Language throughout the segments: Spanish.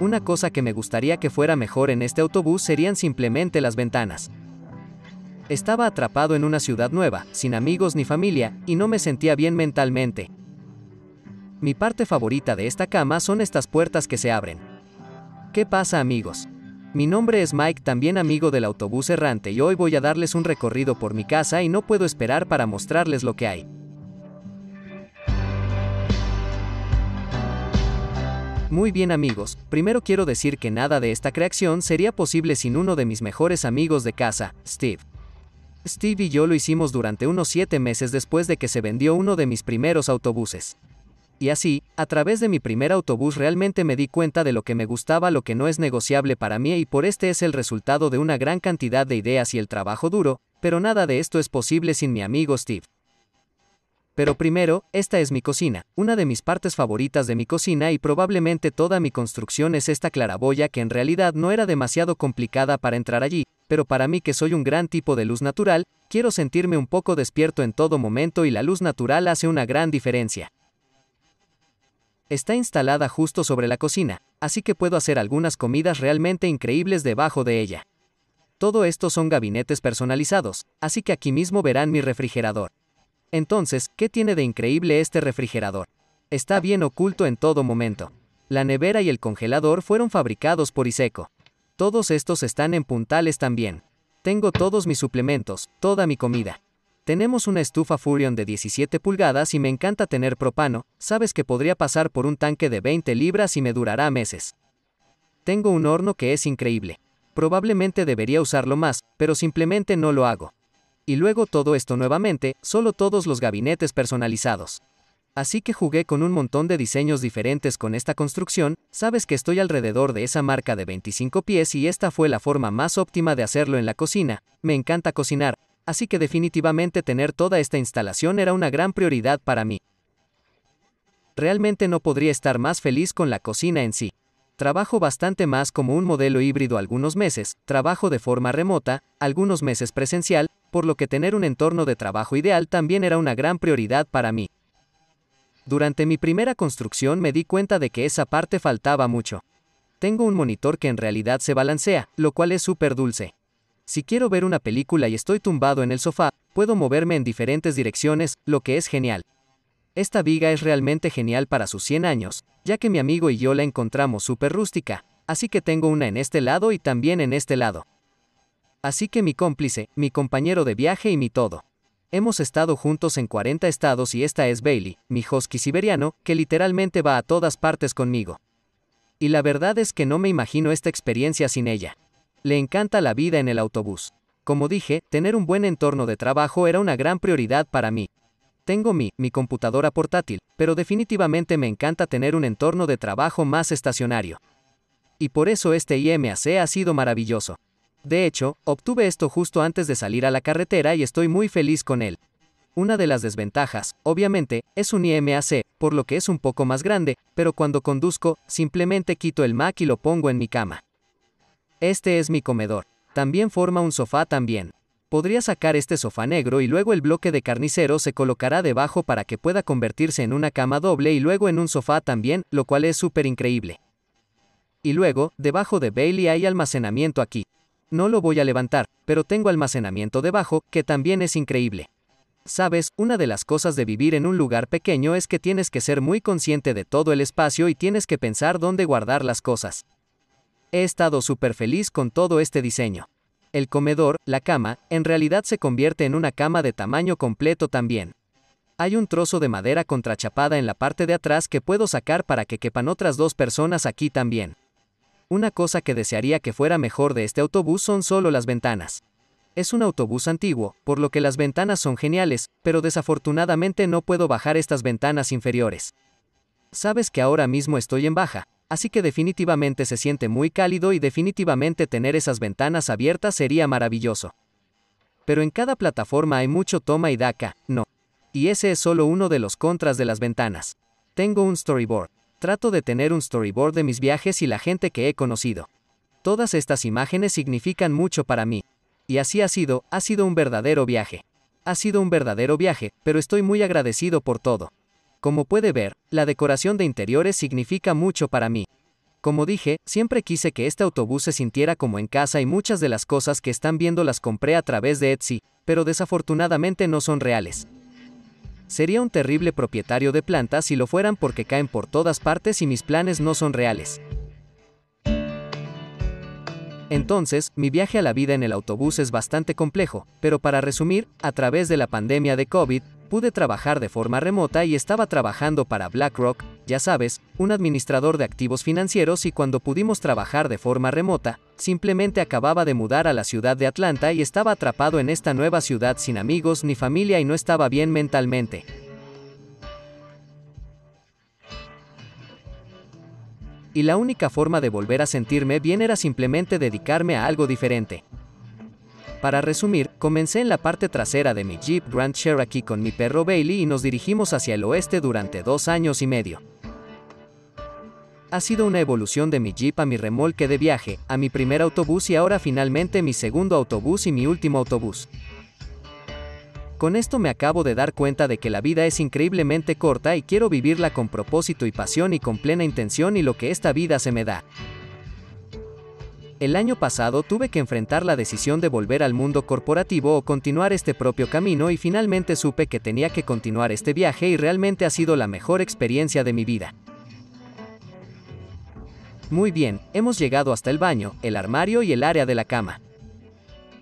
Una cosa que me gustaría que fuera mejor en este autobús serían simplemente las ventanas. Estaba atrapado en una ciudad nueva, sin amigos ni familia, y no me sentía bien mentalmente. Mi parte favorita de esta cama son estas puertas que se abren. ¿Qué pasa amigos? Mi nombre es Mike, también amigo del autobús errante, y hoy voy a darles un recorrido por mi casa y no puedo esperar para mostrarles lo que hay. Muy bien amigos, primero quiero decir que nada de esta creación sería posible sin uno de mis mejores amigos de casa, Steve. Steve y yo lo hicimos durante unos 7 meses después de que se vendió uno de mis primeros autobuses. Y así, a través de mi primer autobús realmente me di cuenta de lo que me gustaba, lo que no es negociable para mí y por este es el resultado de una gran cantidad de ideas y el trabajo duro, pero nada de esto es posible sin mi amigo Steve. Pero primero, esta es mi cocina. Una de mis partes favoritas de mi cocina y probablemente toda mi construcción es esta claraboya que en realidad no era demasiado complicada para entrar allí, pero para mí que soy un gran tipo de luz natural, quiero sentirme un poco despierto en todo momento y la luz natural hace una gran diferencia. Está instalada justo sobre la cocina, así que puedo hacer algunas comidas realmente increíbles debajo de ella. Todo esto son gabinetes personalizados, así que aquí mismo verán mi refrigerador. Entonces, ¿qué tiene de increíble este refrigerador? Está bien oculto en todo momento. La nevera y el congelador fueron fabricados por Iseco. Todos estos están en puntales también. Tengo todos mis suplementos, toda mi comida. Tenemos una estufa Furion de 17 pulgadas y me encanta tener propano, sabes que podría pasar por un tanque de 20 libras y me durará meses. Tengo un horno que es increíble. Probablemente debería usarlo más, pero simplemente no lo hago y luego todo esto nuevamente, solo todos los gabinetes personalizados. Así que jugué con un montón de diseños diferentes con esta construcción, sabes que estoy alrededor de esa marca de 25 pies y esta fue la forma más óptima de hacerlo en la cocina, me encanta cocinar, así que definitivamente tener toda esta instalación era una gran prioridad para mí. Realmente no podría estar más feliz con la cocina en sí. Trabajo bastante más como un modelo híbrido algunos meses, trabajo de forma remota, algunos meses presencial, por lo que tener un entorno de trabajo ideal también era una gran prioridad para mí. Durante mi primera construcción me di cuenta de que esa parte faltaba mucho. Tengo un monitor que en realidad se balancea, lo cual es súper dulce. Si quiero ver una película y estoy tumbado en el sofá, puedo moverme en diferentes direcciones, lo que es genial. Esta viga es realmente genial para sus 100 años, ya que mi amigo y yo la encontramos súper rústica, así que tengo una en este lado y también en este lado. Así que mi cómplice, mi compañero de viaje y mi todo. Hemos estado juntos en 40 estados y esta es Bailey, mi husky siberiano, que literalmente va a todas partes conmigo. Y la verdad es que no me imagino esta experiencia sin ella. Le encanta la vida en el autobús. Como dije, tener un buen entorno de trabajo era una gran prioridad para mí. Tengo mi, mi computadora portátil, pero definitivamente me encanta tener un entorno de trabajo más estacionario. Y por eso este IMAC ha sido maravilloso. De hecho, obtuve esto justo antes de salir a la carretera y estoy muy feliz con él. Una de las desventajas, obviamente, es un IMAC, por lo que es un poco más grande, pero cuando conduzco, simplemente quito el Mac y lo pongo en mi cama. Este es mi comedor. También forma un sofá también. Podría sacar este sofá negro y luego el bloque de carnicero se colocará debajo para que pueda convertirse en una cama doble y luego en un sofá también, lo cual es súper increíble. Y luego, debajo de Bailey hay almacenamiento aquí. No lo voy a levantar, pero tengo almacenamiento debajo, que también es increíble. Sabes, una de las cosas de vivir en un lugar pequeño es que tienes que ser muy consciente de todo el espacio y tienes que pensar dónde guardar las cosas. He estado súper feliz con todo este diseño. El comedor, la cama, en realidad se convierte en una cama de tamaño completo también. Hay un trozo de madera contrachapada en la parte de atrás que puedo sacar para que quepan otras dos personas aquí también. Una cosa que desearía que fuera mejor de este autobús son solo las ventanas. Es un autobús antiguo, por lo que las ventanas son geniales, pero desafortunadamente no puedo bajar estas ventanas inferiores. Sabes que ahora mismo estoy en baja, así que definitivamente se siente muy cálido y definitivamente tener esas ventanas abiertas sería maravilloso. Pero en cada plataforma hay mucho toma y daca, no. Y ese es solo uno de los contras de las ventanas. Tengo un storyboard. Trato de tener un storyboard de mis viajes y la gente que he conocido. Todas estas imágenes significan mucho para mí. Y así ha sido, ha sido un verdadero viaje. Ha sido un verdadero viaje, pero estoy muy agradecido por todo. Como puede ver, la decoración de interiores significa mucho para mí. Como dije, siempre quise que este autobús se sintiera como en casa y muchas de las cosas que están viendo las compré a través de Etsy, pero desafortunadamente no son reales. Sería un terrible propietario de plantas si lo fueran porque caen por todas partes y mis planes no son reales. Entonces, mi viaje a la vida en el autobús es bastante complejo, pero para resumir, a través de la pandemia de COVID, pude trabajar de forma remota y estaba trabajando para BlackRock, ya sabes, un administrador de activos financieros y cuando pudimos trabajar de forma remota, simplemente acababa de mudar a la ciudad de Atlanta y estaba atrapado en esta nueva ciudad sin amigos ni familia y no estaba bien mentalmente. Y la única forma de volver a sentirme bien era simplemente dedicarme a algo diferente. Para resumir, comencé en la parte trasera de mi Jeep Grand Cherokee con mi perro Bailey y nos dirigimos hacia el oeste durante dos años y medio ha sido una evolución de mi jeep a mi remolque de viaje, a mi primer autobús y ahora finalmente mi segundo autobús y mi último autobús. Con esto me acabo de dar cuenta de que la vida es increíblemente corta y quiero vivirla con propósito y pasión y con plena intención y lo que esta vida se me da. El año pasado tuve que enfrentar la decisión de volver al mundo corporativo o continuar este propio camino y finalmente supe que tenía que continuar este viaje y realmente ha sido la mejor experiencia de mi vida. Muy bien, hemos llegado hasta el baño, el armario y el área de la cama.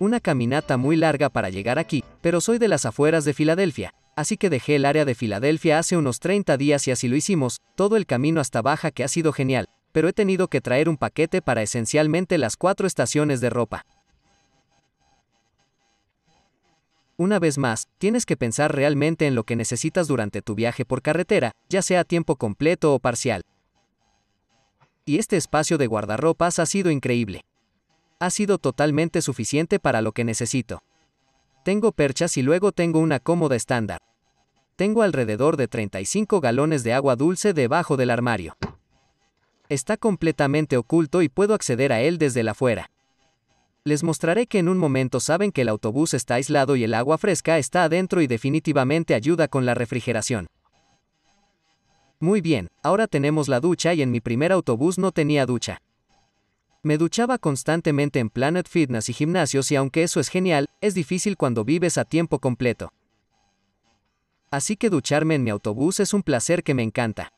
Una caminata muy larga para llegar aquí, pero soy de las afueras de Filadelfia, así que dejé el área de Filadelfia hace unos 30 días y así lo hicimos, todo el camino hasta Baja que ha sido genial, pero he tenido que traer un paquete para esencialmente las cuatro estaciones de ropa. Una vez más, tienes que pensar realmente en lo que necesitas durante tu viaje por carretera, ya sea a tiempo completo o parcial y este espacio de guardarropas ha sido increíble. Ha sido totalmente suficiente para lo que necesito. Tengo perchas y luego tengo una cómoda estándar. Tengo alrededor de 35 galones de agua dulce debajo del armario. Está completamente oculto y puedo acceder a él desde la fuera. Les mostraré que en un momento saben que el autobús está aislado y el agua fresca está adentro y definitivamente ayuda con la refrigeración. Muy bien, ahora tenemos la ducha y en mi primer autobús no tenía ducha. Me duchaba constantemente en Planet Fitness y gimnasios y aunque eso es genial, es difícil cuando vives a tiempo completo. Así que ducharme en mi autobús es un placer que me encanta.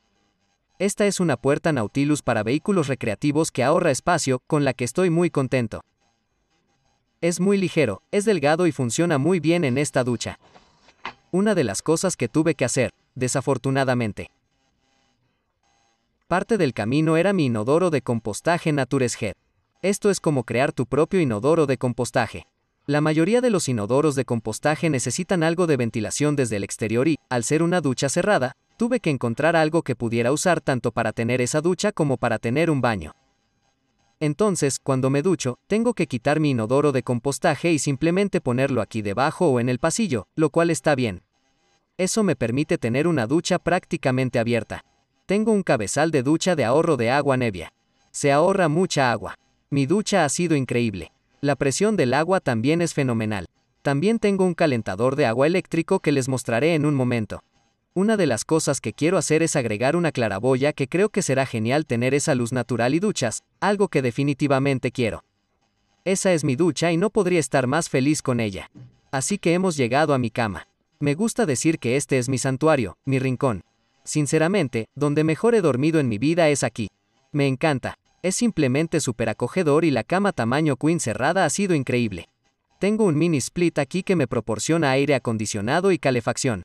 Esta es una puerta Nautilus para vehículos recreativos que ahorra espacio, con la que estoy muy contento. Es muy ligero, es delgado y funciona muy bien en esta ducha. Una de las cosas que tuve que hacer, desafortunadamente, Parte del camino era mi inodoro de compostaje Nature's Head. Esto es como crear tu propio inodoro de compostaje. La mayoría de los inodoros de compostaje necesitan algo de ventilación desde el exterior y, al ser una ducha cerrada, tuve que encontrar algo que pudiera usar tanto para tener esa ducha como para tener un baño. Entonces, cuando me ducho, tengo que quitar mi inodoro de compostaje y simplemente ponerlo aquí debajo o en el pasillo, lo cual está bien. Eso me permite tener una ducha prácticamente abierta. Tengo un cabezal de ducha de ahorro de agua nevia. Se ahorra mucha agua. Mi ducha ha sido increíble. La presión del agua también es fenomenal. También tengo un calentador de agua eléctrico que les mostraré en un momento. Una de las cosas que quiero hacer es agregar una claraboya que creo que será genial tener esa luz natural y duchas, algo que definitivamente quiero. Esa es mi ducha y no podría estar más feliz con ella. Así que hemos llegado a mi cama. Me gusta decir que este es mi santuario, mi rincón. Sinceramente, donde mejor he dormido en mi vida es aquí. Me encanta. Es simplemente súper acogedor y la cama tamaño queen cerrada ha sido increíble. Tengo un mini split aquí que me proporciona aire acondicionado y calefacción.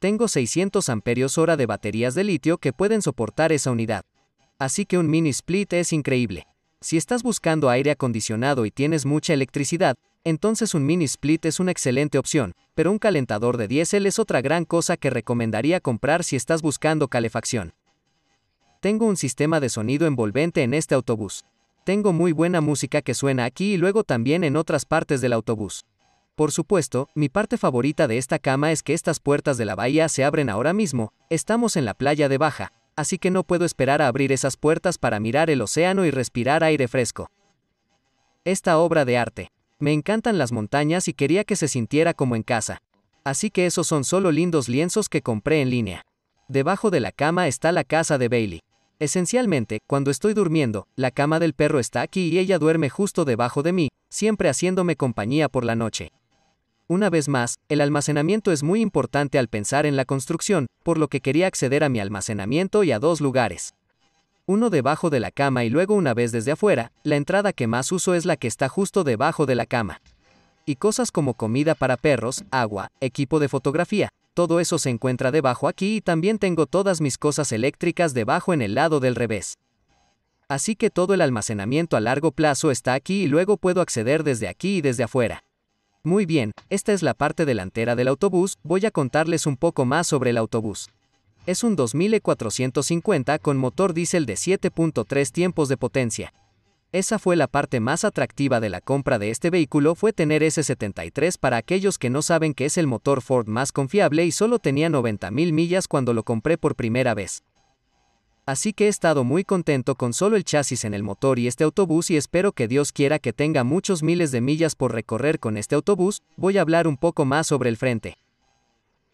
Tengo 600 amperios hora de baterías de litio que pueden soportar esa unidad. Así que un mini split es increíble. Si estás buscando aire acondicionado y tienes mucha electricidad, entonces un mini split es una excelente opción, pero un calentador de diésel es otra gran cosa que recomendaría comprar si estás buscando calefacción. Tengo un sistema de sonido envolvente en este autobús. Tengo muy buena música que suena aquí y luego también en otras partes del autobús. Por supuesto, mi parte favorita de esta cama es que estas puertas de la bahía se abren ahora mismo, estamos en la playa de Baja, así que no puedo esperar a abrir esas puertas para mirar el océano y respirar aire fresco. Esta obra de arte. Me encantan las montañas y quería que se sintiera como en casa. Así que esos son solo lindos lienzos que compré en línea. Debajo de la cama está la casa de Bailey. Esencialmente, cuando estoy durmiendo, la cama del perro está aquí y ella duerme justo debajo de mí, siempre haciéndome compañía por la noche. Una vez más, el almacenamiento es muy importante al pensar en la construcción, por lo que quería acceder a mi almacenamiento y a dos lugares uno debajo de la cama y luego una vez desde afuera, la entrada que más uso es la que está justo debajo de la cama. Y cosas como comida para perros, agua, equipo de fotografía, todo eso se encuentra debajo aquí y también tengo todas mis cosas eléctricas debajo en el lado del revés. Así que todo el almacenamiento a largo plazo está aquí y luego puedo acceder desde aquí y desde afuera. Muy bien, esta es la parte delantera del autobús, voy a contarles un poco más sobre el autobús es un 2450 con motor diésel de 7.3 tiempos de potencia. Esa fue la parte más atractiva de la compra de este vehículo fue tener ese 73 para aquellos que no saben que es el motor Ford más confiable y solo tenía 90.000 millas cuando lo compré por primera vez. Así que he estado muy contento con solo el chasis en el motor y este autobús y espero que Dios quiera que tenga muchos miles de millas por recorrer con este autobús, voy a hablar un poco más sobre el frente.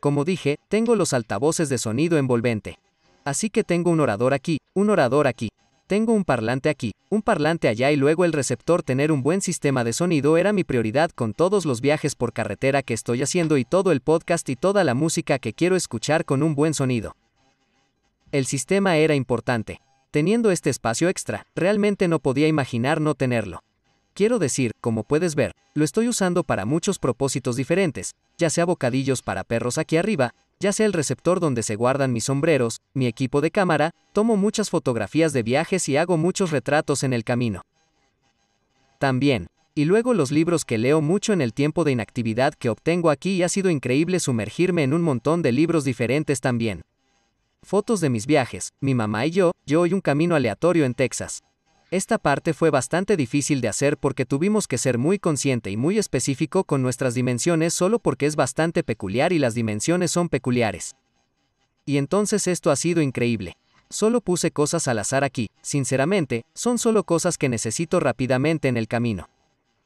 Como dije, tengo los altavoces de sonido envolvente. Así que tengo un orador aquí, un orador aquí. Tengo un parlante aquí, un parlante allá y luego el receptor. Tener un buen sistema de sonido era mi prioridad con todos los viajes por carretera que estoy haciendo y todo el podcast y toda la música que quiero escuchar con un buen sonido. El sistema era importante. Teniendo este espacio extra, realmente no podía imaginar no tenerlo. Quiero decir, como puedes ver, lo estoy usando para muchos propósitos diferentes, ya sea bocadillos para perros aquí arriba, ya sea el receptor donde se guardan mis sombreros, mi equipo de cámara, tomo muchas fotografías de viajes y hago muchos retratos en el camino. También, y luego los libros que leo mucho en el tiempo de inactividad que obtengo aquí y ha sido increíble sumergirme en un montón de libros diferentes también. Fotos de mis viajes, mi mamá y yo, yo y un camino aleatorio en Texas. Esta parte fue bastante difícil de hacer porque tuvimos que ser muy consciente y muy específico con nuestras dimensiones solo porque es bastante peculiar y las dimensiones son peculiares. Y entonces esto ha sido increíble. Solo puse cosas al azar aquí, sinceramente, son solo cosas que necesito rápidamente en el camino.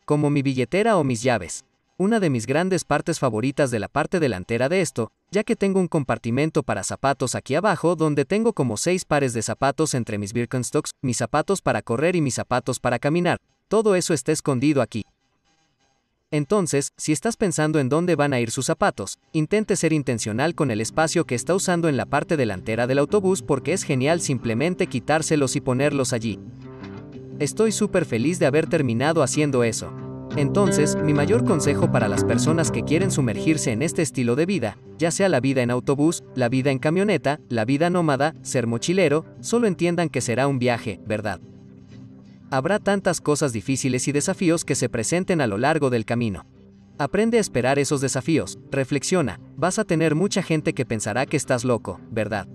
Como mi billetera o mis llaves. Una de mis grandes partes favoritas de la parte delantera de esto, ya que tengo un compartimento para zapatos aquí abajo donde tengo como seis pares de zapatos entre mis Birkenstocks, mis zapatos para correr y mis zapatos para caminar. Todo eso está escondido aquí. Entonces, si estás pensando en dónde van a ir sus zapatos, intente ser intencional con el espacio que está usando en la parte delantera del autobús porque es genial simplemente quitárselos y ponerlos allí. Estoy súper feliz de haber terminado haciendo eso. Entonces, mi mayor consejo para las personas que quieren sumergirse en este estilo de vida, ya sea la vida en autobús, la vida en camioneta, la vida nómada, ser mochilero, solo entiendan que será un viaje, ¿verdad? Habrá tantas cosas difíciles y desafíos que se presenten a lo largo del camino. Aprende a esperar esos desafíos, reflexiona, vas a tener mucha gente que pensará que estás loco, ¿verdad?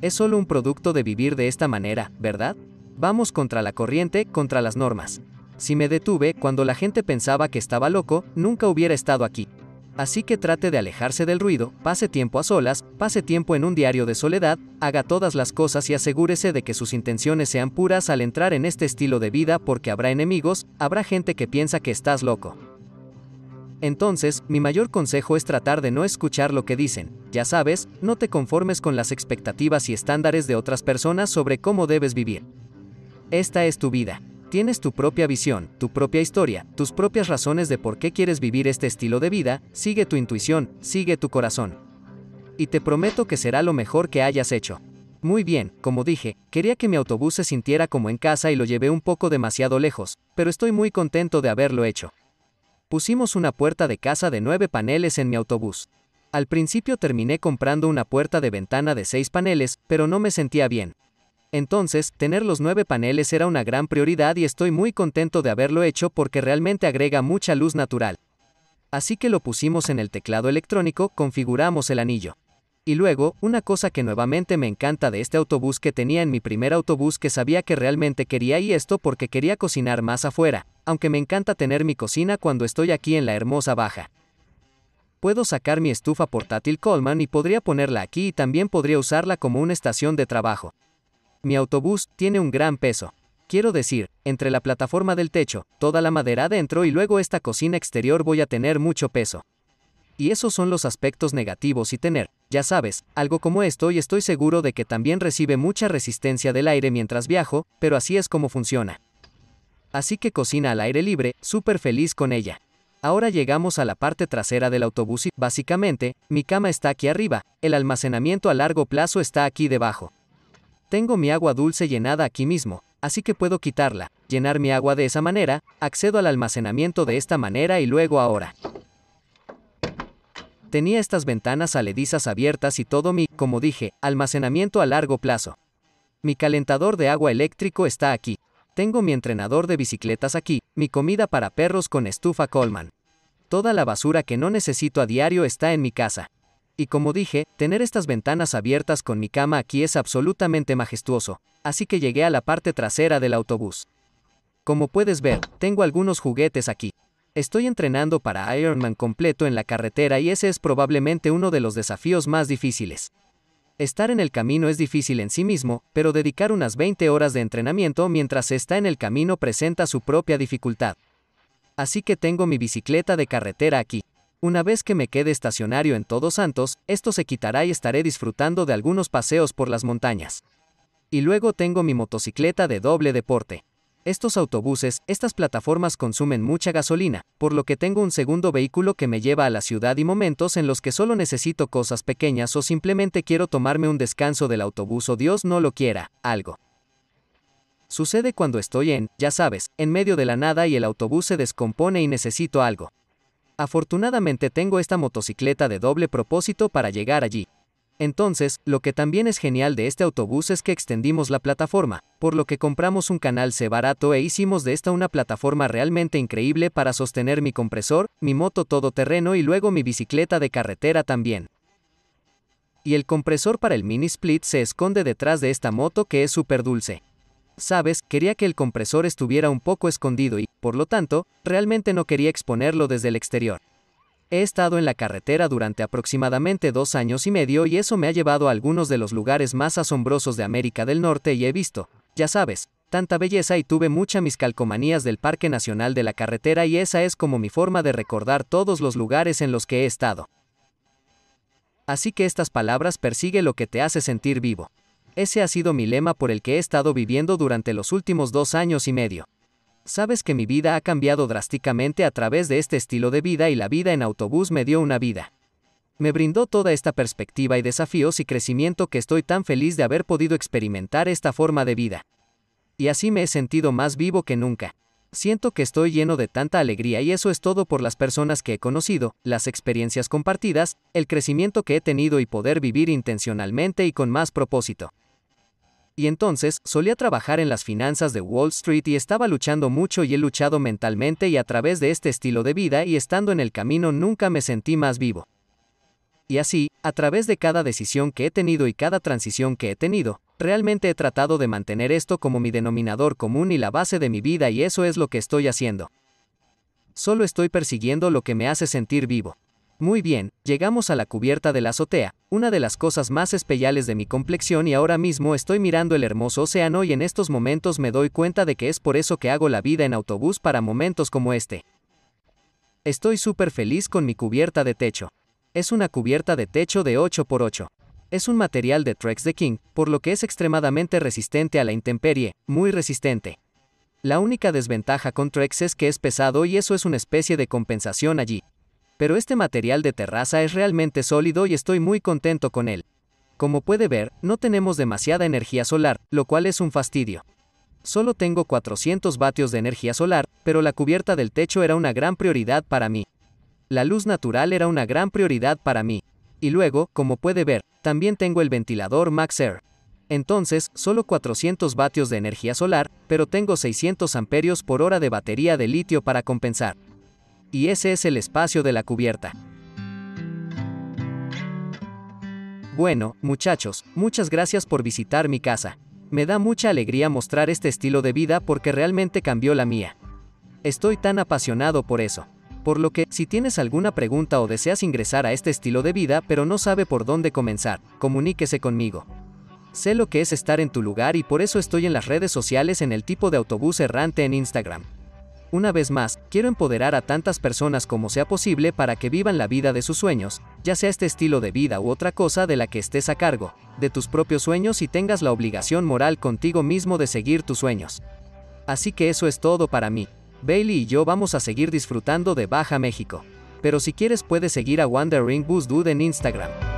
Es solo un producto de vivir de esta manera, ¿verdad? Vamos contra la corriente, contra las normas. Si me detuve cuando la gente pensaba que estaba loco, nunca hubiera estado aquí. Así que trate de alejarse del ruido, pase tiempo a solas, pase tiempo en un diario de soledad, haga todas las cosas y asegúrese de que sus intenciones sean puras al entrar en este estilo de vida porque habrá enemigos, habrá gente que piensa que estás loco. Entonces, mi mayor consejo es tratar de no escuchar lo que dicen. Ya sabes, no te conformes con las expectativas y estándares de otras personas sobre cómo debes vivir. Esta es tu vida. Tienes tu propia visión, tu propia historia, tus propias razones de por qué quieres vivir este estilo de vida, sigue tu intuición, sigue tu corazón. Y te prometo que será lo mejor que hayas hecho. Muy bien, como dije, quería que mi autobús se sintiera como en casa y lo llevé un poco demasiado lejos, pero estoy muy contento de haberlo hecho. Pusimos una puerta de casa de nueve paneles en mi autobús. Al principio terminé comprando una puerta de ventana de seis paneles, pero no me sentía bien, entonces, tener los nueve paneles era una gran prioridad y estoy muy contento de haberlo hecho porque realmente agrega mucha luz natural. Así que lo pusimos en el teclado electrónico, configuramos el anillo. Y luego, una cosa que nuevamente me encanta de este autobús que tenía en mi primer autobús que sabía que realmente quería y esto porque quería cocinar más afuera, aunque me encanta tener mi cocina cuando estoy aquí en la hermosa baja. Puedo sacar mi estufa portátil Coleman y podría ponerla aquí y también podría usarla como una estación de trabajo. Mi autobús tiene un gran peso. Quiero decir, entre la plataforma del techo, toda la madera adentro y luego esta cocina exterior voy a tener mucho peso. Y esos son los aspectos negativos y tener, ya sabes, algo como esto y estoy seguro de que también recibe mucha resistencia del aire mientras viajo, pero así es como funciona. Así que cocina al aire libre, súper feliz con ella. Ahora llegamos a la parte trasera del autobús y, básicamente, mi cama está aquí arriba, el almacenamiento a largo plazo está aquí debajo. Tengo mi agua dulce llenada aquí mismo, así que puedo quitarla, llenar mi agua de esa manera, accedo al almacenamiento de esta manera y luego ahora. Tenía estas ventanas aledizas abiertas y todo mi, como dije, almacenamiento a largo plazo. Mi calentador de agua eléctrico está aquí. Tengo mi entrenador de bicicletas aquí, mi comida para perros con estufa Coleman. Toda la basura que no necesito a diario está en mi casa. Y como dije, tener estas ventanas abiertas con mi cama aquí es absolutamente majestuoso, así que llegué a la parte trasera del autobús. Como puedes ver, tengo algunos juguetes aquí. Estoy entrenando para Ironman completo en la carretera y ese es probablemente uno de los desafíos más difíciles. Estar en el camino es difícil en sí mismo, pero dedicar unas 20 horas de entrenamiento mientras está en el camino presenta su propia dificultad. Así que tengo mi bicicleta de carretera aquí. Una vez que me quede estacionario en Todos Santos, esto se quitará y estaré disfrutando de algunos paseos por las montañas. Y luego tengo mi motocicleta de doble deporte. Estos autobuses, estas plataformas consumen mucha gasolina, por lo que tengo un segundo vehículo que me lleva a la ciudad y momentos en los que solo necesito cosas pequeñas o simplemente quiero tomarme un descanso del autobús o Dios no lo quiera, algo. Sucede cuando estoy en, ya sabes, en medio de la nada y el autobús se descompone y necesito algo. Afortunadamente tengo esta motocicleta de doble propósito para llegar allí. Entonces, lo que también es genial de este autobús es que extendimos la plataforma, por lo que compramos un canal C barato e hicimos de esta una plataforma realmente increíble para sostener mi compresor, mi moto todoterreno y luego mi bicicleta de carretera también. Y el compresor para el mini split se esconde detrás de esta moto que es súper dulce sabes, quería que el compresor estuviera un poco escondido y, por lo tanto, realmente no quería exponerlo desde el exterior. He estado en la carretera durante aproximadamente dos años y medio y eso me ha llevado a algunos de los lugares más asombrosos de América del Norte y he visto, ya sabes, tanta belleza y tuve muchas mis calcomanías del Parque Nacional de la Carretera y esa es como mi forma de recordar todos los lugares en los que he estado. Así que estas palabras persigue lo que te hace sentir vivo. Ese ha sido mi lema por el que he estado viviendo durante los últimos dos años y medio. Sabes que mi vida ha cambiado drásticamente a través de este estilo de vida y la vida en autobús me dio una vida. Me brindó toda esta perspectiva y desafíos y crecimiento que estoy tan feliz de haber podido experimentar esta forma de vida. Y así me he sentido más vivo que nunca. Siento que estoy lleno de tanta alegría y eso es todo por las personas que he conocido, las experiencias compartidas, el crecimiento que he tenido y poder vivir intencionalmente y con más propósito y entonces solía trabajar en las finanzas de Wall Street y estaba luchando mucho y he luchado mentalmente y a través de este estilo de vida y estando en el camino nunca me sentí más vivo. Y así, a través de cada decisión que he tenido y cada transición que he tenido, realmente he tratado de mantener esto como mi denominador común y la base de mi vida y eso es lo que estoy haciendo. Solo estoy persiguiendo lo que me hace sentir vivo. Muy bien, llegamos a la cubierta de la azotea, una de las cosas más especiales de mi complexión y ahora mismo estoy mirando el hermoso océano y en estos momentos me doy cuenta de que es por eso que hago la vida en autobús para momentos como este. Estoy súper feliz con mi cubierta de techo. Es una cubierta de techo de 8x8. Es un material de Trex de King, por lo que es extremadamente resistente a la intemperie, muy resistente. La única desventaja con Trex es que es pesado y eso es una especie de compensación allí pero este material de terraza es realmente sólido y estoy muy contento con él. Como puede ver, no tenemos demasiada energía solar, lo cual es un fastidio. Solo tengo 400 vatios de energía solar, pero la cubierta del techo era una gran prioridad para mí. La luz natural era una gran prioridad para mí. Y luego, como puede ver, también tengo el ventilador Max Air. Entonces, solo 400 vatios de energía solar, pero tengo 600 amperios por hora de batería de litio para compensar y ese es el espacio de la cubierta. Bueno, muchachos, muchas gracias por visitar mi casa. Me da mucha alegría mostrar este estilo de vida porque realmente cambió la mía. Estoy tan apasionado por eso. Por lo que, si tienes alguna pregunta o deseas ingresar a este estilo de vida pero no sabe por dónde comenzar, comuníquese conmigo. Sé lo que es estar en tu lugar y por eso estoy en las redes sociales en el tipo de autobús errante en Instagram. Una vez más, quiero empoderar a tantas personas como sea posible para que vivan la vida de sus sueños, ya sea este estilo de vida u otra cosa de la que estés a cargo, de tus propios sueños y tengas la obligación moral contigo mismo de seguir tus sueños. Así que eso es todo para mí. Bailey y yo vamos a seguir disfrutando de Baja México. Pero si quieres puedes seguir a Wandering Boost Dude en Instagram.